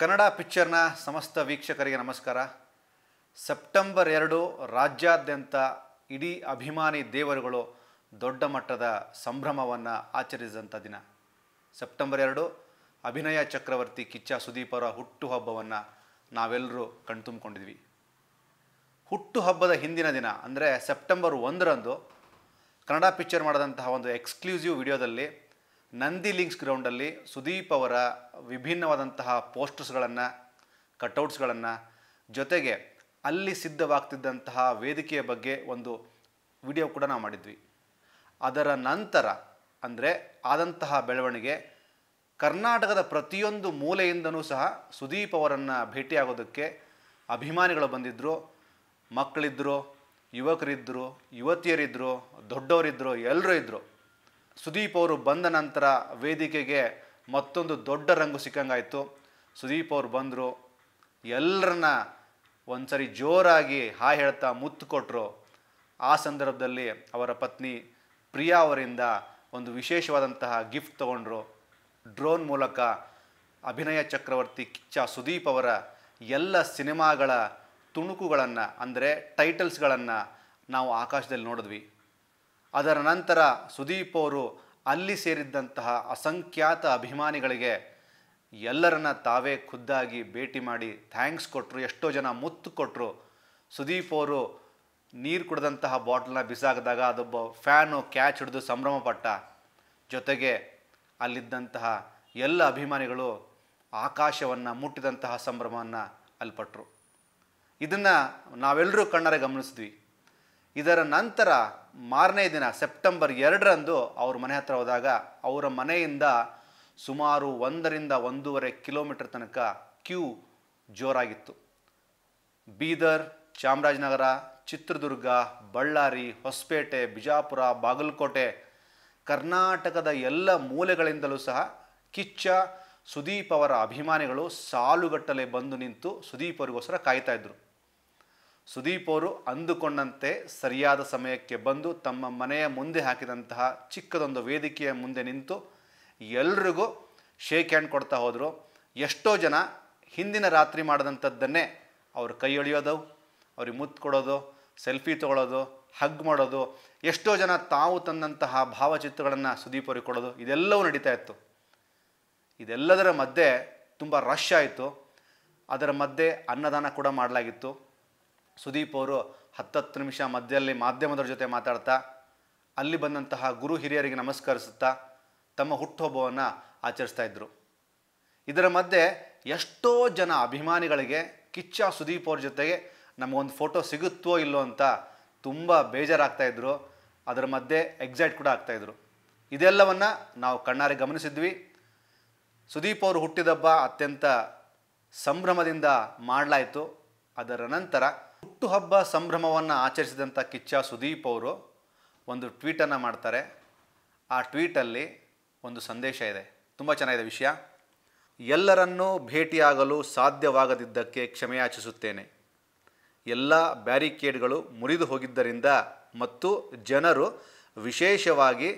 ಕನ್ನಡ ಪಿಕ್ಚರ್ನ ಸಮಸ್ತ ವೀಕ್ಷಕರಿಗೆ ನಮಸ್ಕಾರ ಸೆಪ್ಟೆಂಬರ್ ಎರಡು ರಾಜ್ಯಾದ್ಯಂತ ಇಡೀ ಅಭಿಮಾನಿ ದೇವರುಗಳು ದೊಡ್ಡ ಮಟ್ಟದ ಸಂಭ್ರಮವನ್ನು ಆಚರಿಸಿದಂಥ ದಿನ ಸೆಪ್ಟೆಂಬರ್ ಎರಡು ಅಭಿನಯ ಚಕ್ರವರ್ತಿ ಕಿಚ್ಚ ಅವರ ಹುಟ್ಟುಹಬ್ಬವನ್ನು ನಾವೆಲ್ಲರೂ ಕಣ್ತುಂಬಿಕೊಂಡಿದ್ವಿ ಹುಟ್ಟುಹಬ್ಬದ ಹಿಂದಿನ ದಿನ ಅಂದರೆ ಸೆಪ್ಟೆಂಬರ್ ಒಂದರಂದು ಕನ್ನಡ ಪಿಕ್ಚರ್ ಮಾಡಿದಂತಹ ಒಂದು ಎಕ್ಸ್ಕ್ಲೂಸಿವ್ ವಿಡಿಯೋದಲ್ಲಿ ನಂದಿ ಲಿಂಕ್ಸ್ ಗ್ರೌಂಡಲ್ಲಿ ಸುದೀಪ್ ಅವರ ವಿಭಿನ್ನವಾದಂತಹ ಪೋಸ್ಟರ್ಸ್ಗಳನ್ನು ಕಟೌಟ್ಸ್ಗಳನ್ನು ಜೊತೆಗೆ ಅಲ್ಲಿ ಸಿದ್ಧವಾಗ್ತಿದ್ದಂತಹ ವೇದಿಕೆಯ ಬಗ್ಗೆ ಒಂದು ವಿಡಿಯೋ ಕೂಡ ನಾವು ಮಾಡಿದ್ವಿ ಅದರ ನಂತರ ಅಂದರೆ ಆದಂತಹ ಬೆಳವಣಿಗೆ ಕರ್ನಾಟಕದ ಪ್ರತಿಯೊಂದು ಮೂಲೆಯಿಂದನೂ ಸಹ ಸುದೀಪ್ ಅವರನ್ನು ಭೇಟಿಯಾಗೋದಕ್ಕೆ ಅಭಿಮಾನಿಗಳು ಬಂದಿದ್ದರು ಮಕ್ಕಳಿದ್ದರು ಯುವಕರಿದ್ದರು ಯುವತಿಯರಿದ್ದರು ದೊಡ್ಡವರಿದ್ದರು ಎಲ್ಲರೂ ಇದ್ದರು ಸುದೀಪ್ ಅವರು ಬಂದ ನಂತರ ವೇದಿಕೆಗೆ ಮತ್ತೊಂದು ದೊಡ್ಡ ರಂಗು ಸಿಕ್ಕಂಗಾಯಿತು ಸುದೀಪ್ ಅವರು ಬಂದರು ಎಲ್ಲರನ್ನ ಒಂದ್ಸರಿ ಜೋರಾಗಿ ಹಾ ಹೇಳ್ತಾ ಮುತ್ತು ಕೊಟ್ಟರು ಆ ಸಂದರ್ಭದಲ್ಲಿ ಅವರ ಪತ್ನಿ ಪ್ರಿಯಾ ಅವರಿಂದ ಒಂದು ವಿಶೇಷವಾದಂತಹ ಗಿಫ್ಟ್ ತಗೊಂಡ್ರು ಡ್ರೋನ್ ಮೂಲಕ ಅಭಿನಯ ಚಕ್ರವರ್ತಿ ಕಿಚ್ಚ ಸುದೀಪ್ ಅವರ ಎಲ್ಲ ಸಿನಿಮಾಗಳ ತುಣುಕುಗಳನ್ನು ಅಂದರೆ ಟೈಟಲ್ಸ್ಗಳನ್ನು ನಾವು ಆಕಾಶದಲ್ಲಿ ನೋಡಿದ್ವಿ ಅದರ ನಂತರ ಸುದೀಪ್ ಅವರು ಅಲ್ಲಿ ಸೇರಿದ್ದಂತಹ ಅಸಂಖ್ಯಾತ ಅಭಿಮಾನಿಗಳಿಗೆ ಎಲ್ಲರನ್ನ ತಾವೇ ಖುದ್ದಾಗಿ ಭೇಟಿ ಮಾಡಿ ಥ್ಯಾಂಕ್ಸ್ ಕೊಟ್ಟರು ಎಷ್ಟೋ ಜನ ಮುತ್ತು ಕೊಟ್ಟರು ಸುದೀಪ್ ಅವರು ನೀರು ಕುಡಿದಂತಹ ಬಾಟ್ಲನ್ನ ಬಿಸಾಕಿದಾಗ ಅದೊಬ್ಬ ಫ್ಯಾನು ಕ್ಯಾಚ್ ಹಿಡಿದು ಸಂಭ್ರಮಪಟ್ಟ ಜೊತೆಗೆ ಅಲ್ಲಿದ್ದಂತಹ ಎಲ್ಲ ಅಭಿಮಾನಿಗಳು ಆಕಾಶವನ್ನು ಮುಟ್ಟಿದಂತಹ ಸಂಭ್ರಮವನ್ನು ಅಲ್ಪಟ್ಟರು ಇದನ್ನು ನಾವೆಲ್ಲರೂ ಕಣ್ಣರೆ ಗಮನಿಸಿದ್ವಿ ಇದರ ನಂತರ ಮಾರನೇ ದಿನ ಸೆಪ್ಟೆಂಬರ್ ಎರಡರಂದು ಅವ್ರ ಮನೆ ಹತ್ರ ಹೋದಾಗ ಅವರ ಮನೆಯಿಂದ ಸುಮಾರು ಒಂದರಿಂದ ಒಂದೂವರೆ ಕಿಲೋಮೀಟರ್ ತನಕ ಕ್ಯೂ ಜೋರಾಗಿತ್ತು ಬೀದರ್ ಚಾಮರಾಜನಗರ ಚಿತ್ರದುರ್ಗ ಬಳ್ಳಾರಿ ಹೊಸಪೇಟೆ ಬಿಜಾಪುರ ಬಾಗಲಕೋಟೆ ಕರ್ನಾಟಕದ ಎಲ್ಲ ಮೂಲೆಗಳಿಂದಲೂ ಸಹ ಕಿಚ್ಚ ಸುದೀಪ್ ಅವರ ಅಭಿಮಾನಿಗಳು ಸಾಲುಗಟ್ಟಲೆ ಬಂದು ನಿಂತು ಸುದೀಪ್ ಅವರಿಗೋಸ್ಕರ ಕಾಯ್ತಾ ಇದ್ದರು ಸುದೀಪ್ ಅವರು ಅಂದುಕೊಂಡಂತೆ ಸರಿಯಾದ ಸಮಯಕ್ಕೆ ಬಂದು ತಮ್ಮ ಮನೆಯ ಮುಂದೆ ಹಾಕಿದಂತಹ ಚಿಕ್ಕದೊಂದು ವೇದಿಕೆಯ ಮುಂದೆ ನಿಂತು ಎಲ್ರಿಗೂ ಶೇಕ್ ಹ್ಯಾಂಡ್ ಕೊಡ್ತಾ ಹೋದರು ಎಷ್ಟೋ ಜನ ಹಿಂದಿನ ರಾತ್ರಿ ಮಾಡಿದಂಥದ್ದನ್ನೇ ಅವರು ಕೈ ಎಳೆಯೋದು ಅವ್ರಿಗೆ ಮುತ್ತು ಕೊಡೋದು ಸೆಲ್ಫಿ ತೊಗೊಳೋದು ಹಗ್ ಮಾಡೋದು ಎಷ್ಟೋ ಜನ ತಾವು ತಂದಂತಹ ಭಾವಚಿತ್ರಗಳನ್ನು ಸುದೀಪ್ ಅವ್ರಿಗೆ ಕೊಡೋದು ಇದೆಲ್ಲವೂ ನಡೀತಾ ಇತ್ತು ಇದೆಲ್ಲದರ ಮಧ್ಯೆ ತುಂಬ ರಶ್ ಆಯಿತು ಅದರ ಮಧ್ಯೆ ಅನ್ನದಾನ ಕೂಡ ಮಾಡಲಾಗಿತ್ತು ಸುದೀಪ್ ಅವರು ಹತ್ತತ್ತು ನಿಮಿಷ ಮಧ್ಯದಲ್ಲಿ ಮಾಧ್ಯಮದವ್ರ ಜೊತೆ ಮಾತಾಡ್ತಾ ಅಲ್ಲಿ ಬಂದಂತಹ ಗುರು ಹಿರಿಯರಿಗೆ ನಮಸ್ಕರಿಸುತ್ತಾ ತಮ್ಮ ಹುಟ್ಟುಹಬ್ಬವನ್ನು ಆಚರಿಸ್ತಾ ಇದ್ದರು ಇದರ ಮಧ್ಯೆ ಎಷ್ಟೋ ಜನ ಅಭಿಮಾನಿಗಳಿಗೆ ಕಿಚ್ಚ ಸುದೀಪ್ ಅವ್ರ ಜೊತೆಗೆ ನಮಗೊಂದು ಫೋಟೋ ಸಿಗುತ್ತೋ ಇಲ್ಲೋ ಅಂತ ತುಂಬ ಬೇಜಾರಾಗ್ತಾಯಿದ್ರು ಅದರ ಮಧ್ಯೆ ಎಕ್ಸೈಟ್ ಕೂಡ ಆಗ್ತಾಯಿದ್ರು ಇದೆಲ್ಲವನ್ನು ನಾವು ಕಣ್ಣಾರೆ ಗಮನಿಸಿದ್ವಿ ಸುದೀಪ್ ಅವರು ಹುಟ್ಟಿದಬ್ಬ ಅತ್ಯಂತ ಸಂಭ್ರಮದಿಂದ ಮಾಡಲಾಯಿತು ಅದರ ನಂತರ ಹುಟ್ಟುಹಬ್ಬ ಸಂಭ್ರಮವನ್ನು ಆಚರಿಸಿದಂಥ ಕಿಚ್ಚ ಸುದೀಪ್ ಅವರು ಒಂದು ಟ್ವೀಟನ್ನು ಮಾಡ್ತಾರೆ ಆ ಟ್ವೀಟಲ್ಲಿ ಒಂದು ಸಂದೇಶ ಇದೆ ತುಂಬ ಚೆನ್ನಾಗಿದೆ ವಿಷಯ ಎಲ್ಲರನ್ನೂ ಭೇಟಿಯಾಗಲು ಸಾಧ್ಯವಾಗದಿದ್ದಕ್ಕೆ ಕ್ಷಮೆಯಾಚಿಸುತ್ತೇನೆ ಎಲ್ಲ ಬ್ಯಾರಿಕೇಡ್ಗಳು ಮುರಿದು ಹೋಗಿದ್ದರಿಂದ ಮತ್ತು ಜನರು ವಿಶೇಷವಾಗಿ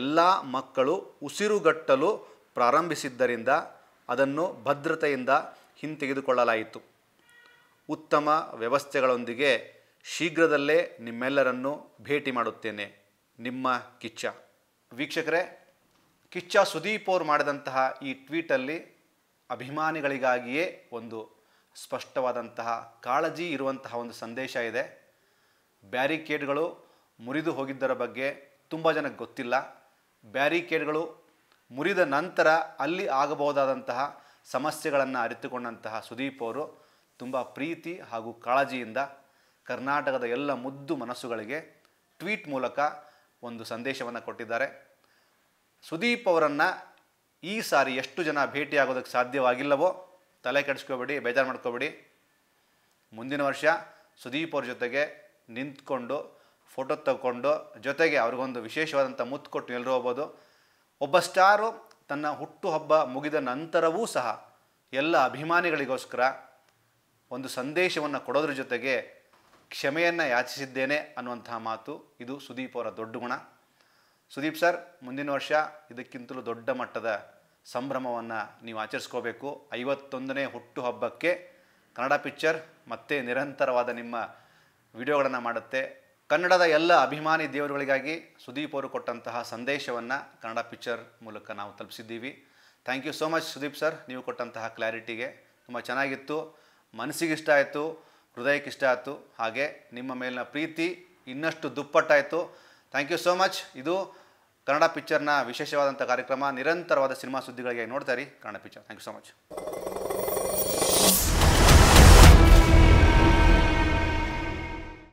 ಎಲ್ಲ ಮಕ್ಕಳು ಉಸಿರುಗಟ್ಟಲು ಪ್ರಾರಂಭಿಸಿದ್ದರಿಂದ ಅದನ್ನು ಭದ್ರತೆಯಿಂದ ಹಿಂತೆಗೆದುಕೊಳ್ಳಲಾಯಿತು ಉತ್ತಮ ವ್ಯವಸ್ಥೆಗಳೊಂದಿಗೆ ಶೀಘ್ರದಲ್ಲೇ ನಿಮ್ಮೆಲ್ಲರನ್ನು ಭೇಟಿ ಮಾಡುತ್ತೇನೆ ನಿಮ್ಮ ಕಿಚ್ಚ ವೀಕ್ಷಕರೇ ಕಿಚ್ಚ ಸುದೀಪ್ ಅವರು ಮಾಡಿದಂತಹ ಈ ಟ್ವೀಟಲ್ಲಿ ಅಭಿಮಾನಿಗಳಿಗಾಗಿಯೇ ಒಂದು ಸ್ಪಷ್ಟವಾದಂತಹ ಕಾಳಜಿ ಇರುವಂತಹ ಒಂದು ಸಂದೇಶ ಇದೆ ಬ್ಯಾರಿಕೇಡ್ಗಳು ಮುರಿದು ಹೋಗಿದ್ದರ ಬಗ್ಗೆ ತುಂಬ ಜನಕ್ಕೆ ಗೊತ್ತಿಲ್ಲ ಬ್ಯಾರಿಕೇಡ್ಗಳು ಮುರಿದ ನಂತರ ಅಲ್ಲಿ ಆಗಬಹುದಾದಂತಹ ಸಮಸ್ಯೆಗಳನ್ನು ಅರಿತುಕೊಂಡಂತಹ ಸುದೀಪ್ ಅವರು ತುಂಬ ಪ್ರೀತಿ ಹಾಗೂ ಕಾಳಜಿಯಿಂದ ಕರ್ನಾಟಕದ ಎಲ್ಲ ಮುದ್ದು ಮನಸ್ಸುಗಳಿಗೆ ಟ್ವೀಟ್ ಮೂಲಕ ಒಂದು ಸಂದೇಶವನ್ನು ಕೊಟ್ಟಿದ್ದಾರೆ ಸುದೀಪ್ ಅವರನ್ನು ಈ ಸಾರಿ ಎಷ್ಟು ಜನ ಭೇಟಿಯಾಗೋದಕ್ಕೆ ಸಾಧ್ಯವಾಗಿಲ್ಲವೋ ತಲೆ ಕೆಡಿಸ್ಕೋಬೇಡಿ ಬೇಜಾರು ಮಾಡ್ಕೋಬೇಡಿ ಮುಂದಿನ ವರ್ಷ ಸುದೀಪ್ ಅವ್ರ ಜೊತೆಗೆ ನಿಂತ್ಕೊಂಡು ಫೋಟೋ ತಗೊಂಡು ಜೊತೆಗೆ ಅವ್ರಿಗೊಂದು ವಿಶೇಷವಾದಂಥ ಮುತ್ತು ಕೊಟ್ಟು ಎಲ್ಲರೂ ಹೋಗ್ಬೋದು ಒಬ್ಬ ಸ್ಟಾರು ತನ್ನ ಹುಟ್ಟುಹಬ್ಬ ಮುಗಿದ ನಂತರವೂ ಸಹ ಎಲ್ಲ ಅಭಿಮಾನಿಗಳಿಗೋಸ್ಕರ ಒಂದು ಸಂದೇಶವನ್ನು ಕೊಡೋದ್ರ ಜೊತೆಗೆ ಕ್ಷಮೆಯನ್ನು ಯಾಚಿಸಿದ್ದೇನೆ ಅನ್ನುವಂತಹ ಮಾತು ಇದು ಸುದೀಪ್ ಅವರ ದೊಡ್ಡ ಗುಣ ಸುದೀಪ್ ಸರ್ ಮುಂದಿನ ವರ್ಷ ಇದಕ್ಕಿಂತಲೂ ದೊಡ್ಡ ಮಟ್ಟದ ಸಂಭ್ರಮವನ್ನು ನೀವು ಆಚರಿಸ್ಕೋಬೇಕು ಐವತ್ತೊಂದನೇ ಹುಟ್ಟು ಹಬ್ಬಕ್ಕೆ ಕನ್ನಡ ಪಿಕ್ಚರ್ ಮತ್ತೆ ನಿರಂತರವಾದ ನಿಮ್ಮ ವಿಡಿಯೋಗಳನ್ನು ಮಾಡುತ್ತೆ ಕನ್ನಡದ ಎಲ್ಲ ಅಭಿಮಾನಿ ದೇವರುಗಳಿಗಾಗಿ ಸುದೀಪ್ ಅವರು ಕೊಟ್ಟಂತಹ ಸಂದೇಶವನ್ನು ಕನ್ನಡ ಪಿಕ್ಚರ್ ಮೂಲಕ ನಾವು ತಲುಪಿಸಿದ್ದೀವಿ thank you so much Sudeep sir ನೀವು ಕೊಟ್ಟಂತಹ ಕ್ಲಾರಿಟಿಗೆ ತುಂಬ ಚೆನ್ನಾಗಿತ್ತು ಮನಸ್ಸಿಗೆ ಇಷ್ಟ ಆಯಿತು ಹೃದಯಕ್ಕೆ ಇಷ್ಟ ಆಯಿತು ಹಾಗೆ ನಿಮ್ಮ ಮೇಲಿನ ಪ್ರೀತಿ ಇನ್ನಷ್ಟು ದುಪ್ಪಟ್ಟಾಯಿತು ಥ್ಯಾಂಕ್ ಯು ಸೋ ಮಚ್ ಇದು ಕನ್ನಡ ಪಿಕ್ಚರ್ನ ವಿಶೇಷವಾದಂಥ ಕಾರ್ಯಕ್ರಮ ನಿರಂತರವಾದ ಸಿನಿಮಾ ಸುದ್ದಿಗಳಿಗೆ ನೋಡ್ತಾ ಇರಿ Kannada picture thank you so much